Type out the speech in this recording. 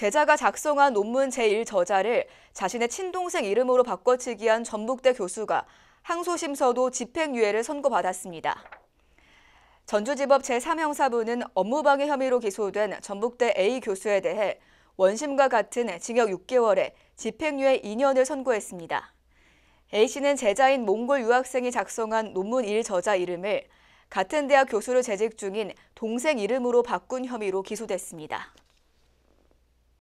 제자가 작성한 논문 제1저자를 자신의 친동생 이름으로 바꿔치기한 전북대 교수가 항소심서도 집행유예를 선고받았습니다. 전주지법 제3형사부는 업무방해 혐의로 기소된 전북대 A 교수에 대해 원심과 같은 징역 6개월에 집행유예 2년을 선고했습니다. A씨는 제자인 몽골 유학생이 작성한 논문 1저자 이름을 같은 대학 교수를 재직 중인 동생 이름으로 바꾼 혐의로 기소됐습니다.